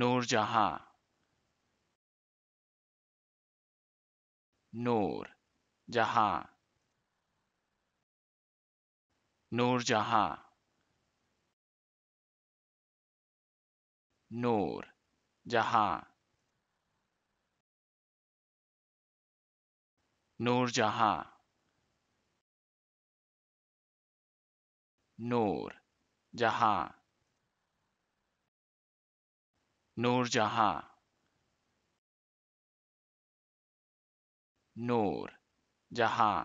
नूरजहां नूर जहां नूरजहां नूर जहां नूरजहां नूर जहां नूर जहां नूर जहां